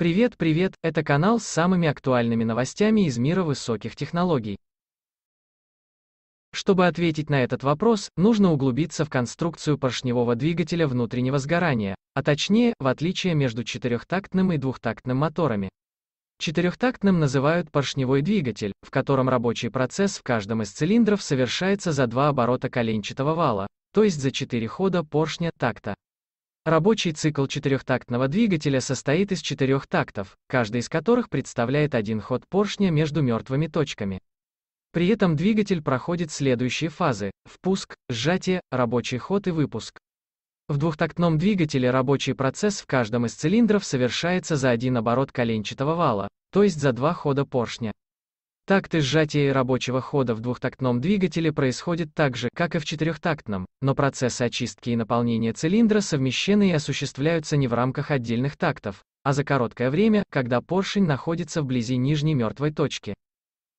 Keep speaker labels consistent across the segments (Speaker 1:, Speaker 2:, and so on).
Speaker 1: Привет, привет, это канал с самыми актуальными новостями из мира высоких технологий. Чтобы ответить на этот вопрос, нужно углубиться в конструкцию поршневого двигателя внутреннего сгорания, а точнее, в отличие между четырехтактным и двухтактным моторами. Четырехтактным называют поршневой двигатель, в котором рабочий процесс в каждом из цилиндров совершается за два оборота коленчатого вала, то есть за четыре хода поршня такта. Рабочий цикл четырехтактного двигателя состоит из четырех тактов, каждый из которых представляет один ход поршня между мертвыми точками. При этом двигатель проходит следующие фазы – впуск, сжатие, рабочий ход и выпуск. В двухтактном двигателе рабочий процесс в каждом из цилиндров совершается за один оборот коленчатого вала, то есть за два хода поршня. Такты сжатия и рабочего хода в двухтактном двигателе происходит так же, как и в четырехтактном, но процессы очистки и наполнения цилиндра совмещены и осуществляются не в рамках отдельных тактов, а за короткое время, когда поршень находится вблизи нижней мертвой точки.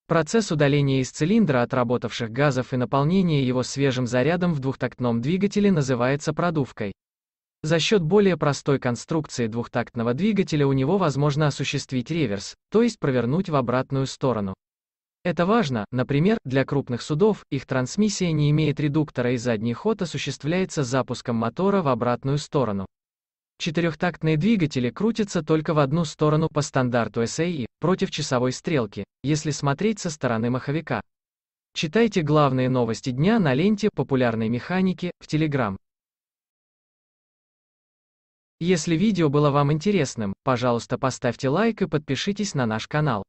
Speaker 1: Процесс удаления из цилиндра отработавших газов и наполнения его свежим зарядом в двухтактном двигателе называется продувкой. За счет более простой конструкции двухтактного двигателя у него возможно осуществить реверс, то есть провернуть в обратную сторону. Это важно, например, для крупных судов, их трансмиссия не имеет редуктора и задний ход осуществляется запуском мотора в обратную сторону. Четырехтактные двигатели крутятся только в одну сторону по стандарту SAE, против часовой стрелки, если смотреть со стороны маховика. Читайте главные новости дня на ленте популярной механики в Telegram. Если видео было вам интересным, пожалуйста поставьте лайк и подпишитесь на наш канал.